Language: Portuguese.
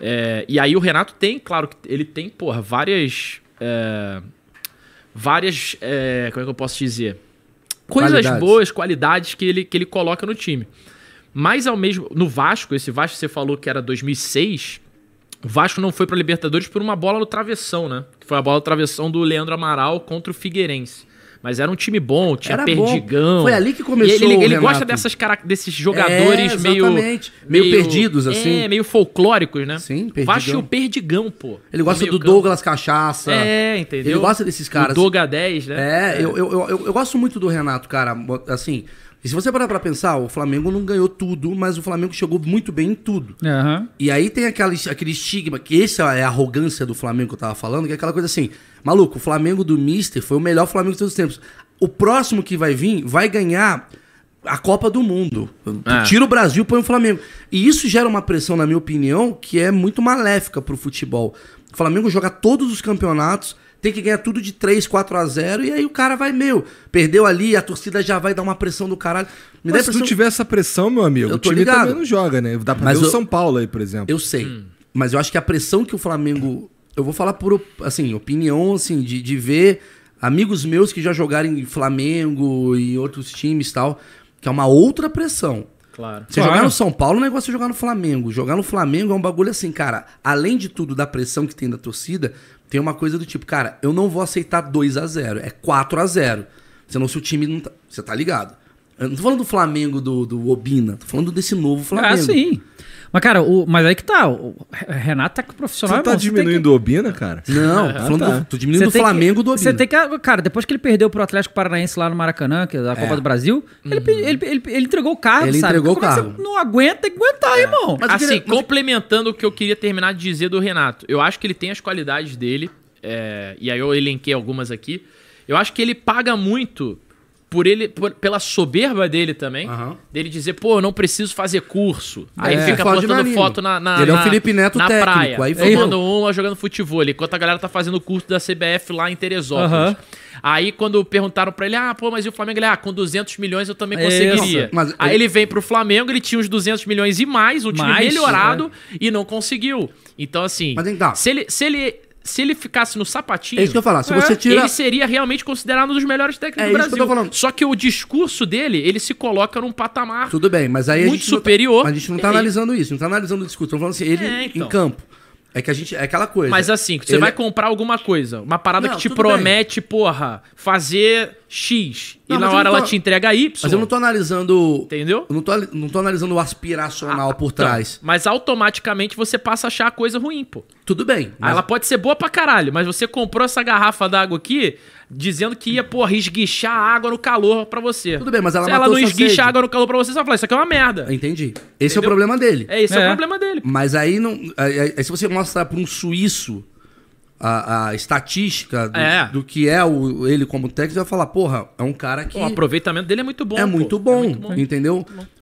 É, e aí o Renato tem, claro, que ele tem, porra, várias. É, várias. É, como é que eu posso dizer? Coisas qualidades. boas, qualidades que ele, que ele coloca no time. Mas ao mesmo. No Vasco, esse Vasco você falou que era 2006. O Vasco não foi para Libertadores por uma bola no travessão, né? Que foi a bola no travessão do Leandro Amaral contra o Figueirense. Mas era um time bom, tinha era perdigão. Bom. Foi ali que começou. E ele, ele, ele gosta dessas desses jogadores é, meio, meio, meio. perdidos, assim. É, meio folclóricos, né? Sim, perdigão. Vasco o perdigão, pô. Ele gosta do Douglas Cachaça. É, entendeu? Ele gosta desses caras. Douglas 10, né? É, é. Eu, eu, eu, eu gosto muito do Renato, cara. Assim, e se você parar pra pensar, o Flamengo não ganhou tudo, mas o Flamengo chegou muito bem em tudo. Uhum. E aí tem aquela, aquele estigma, que essa é a arrogância do Flamengo que eu tava falando, que é aquela coisa assim, maluco, o Flamengo do Mister foi o melhor Flamengo de todos os tempos. O próximo que vai vir vai ganhar a Copa do Mundo. É. Tira o Brasil, põe o Flamengo. E isso gera uma pressão, na minha opinião, que é muito maléfica pro futebol. O Flamengo joga todos os campeonatos tem que ganhar tudo de 3, 4 a 0 e aí o cara vai, meu, perdeu ali, a torcida já vai dar uma pressão do caralho. Me Mas se tu tiver essa pressão, meu amigo, o time ligado. também não joga, né? Dá pra Mas ver eu... o São Paulo aí, por exemplo. Eu sei. Hum. Mas eu acho que a pressão que o Flamengo. Eu vou falar por, assim, opinião, assim, de, de ver amigos meus que já jogaram em Flamengo e outros times e tal, que é uma outra pressão. Claro. Você claro. jogar no São Paulo, o é negócio é jogar no Flamengo. Jogar no Flamengo é um bagulho assim, cara. Além de tudo, da pressão que tem da torcida, tem uma coisa do tipo, cara, eu não vou aceitar 2 a 0 é 4 a 0 Senão se o time não tá. Você tá ligado? Eu não tô falando do Flamengo do, do Obina, tô falando desse novo ah, Flamengo. Ah, sim. Mas, cara, o, mas aí que tá. O Renato é profissional. Você tá irmão, diminuindo o que... Obina, cara? Não, ah, falando tá. do, tô diminuindo o Flamengo que, do Obina. Você tem que. Cara, depois que ele perdeu pro Atlético Paranaense lá no Maracanã, que é da Copa é. do Brasil, uhum. ele, ele, ele, ele, entregou o carro, ele sabe? Entregou o é carro. não aguenta, tem que aguentar, é. irmão. Mas assim, queria, complementando o que eu queria terminar de dizer do Renato, eu acho que ele tem as qualidades dele, é, e aí eu elenquei algumas aqui. Eu acho que ele paga muito por ele por, pela soberba dele também, uhum. dele dizer, pô, eu não preciso fazer curso. É. Aí é, fica postando foto na, na, ele na, é o Felipe Neto na técnico, praia, aí tomando eu... uma jogando futebol, enquanto a galera tá fazendo curso da CBF lá em Teresópolis. Uhum. Aí quando perguntaram para ele, ah, pô, mas e o Flamengo? Ele, ah, com 200 milhões eu também é conseguiria. mas... Aí ele vem pro Flamengo, ele tinha uns 200 milhões e mais, um time mais, melhorado, é. e não conseguiu. Então, assim, mas, então, se ele, se ele se ele ficasse no sapatinho. É isso que eu falar. Se é, você tira. Ele seria realmente considerado um dos melhores técnicos é do Brasil. Que eu tô falando. Só que o discurso dele, ele se coloca num patamar. Tudo bem, mas aí Muito tá- superior. Tá, mas a gente não tá é, analisando isso, não tá analisando o discurso. Estamos falando assim, ele é, então. em campo. É que a gente. É aquela coisa. Mas assim, você ele... vai comprar alguma coisa, uma parada não, que te promete, bem. porra, fazer X não, e na hora tô... ela te entrega Y. Mas eu não tô analisando. Entendeu? Eu não tô, não tô analisando o aspiracional ah, por tá. trás. Então, mas automaticamente você passa a achar a coisa ruim, pô. Tudo bem. Ah, mas... Ela pode ser boa pra caralho, mas você comprou essa garrafa d'água aqui dizendo que ia, pô, esguichar água no calor pra você. Tudo bem, mas ela Se ela não esguicha sede. água no calor pra você, você vai falar, isso aqui é uma merda. Entendi. Esse Entendeu? é o problema dele. É, esse é, é o problema dele. Mas aí não. Aí, aí, aí, se você mostrar pra um suíço a, a, estatística do, é. do, que é o, ele como técnico, vai falar, porra, é um cara que. O aproveitamento dele é muito bom. É, muito bom, é muito bom, entendeu? Bom.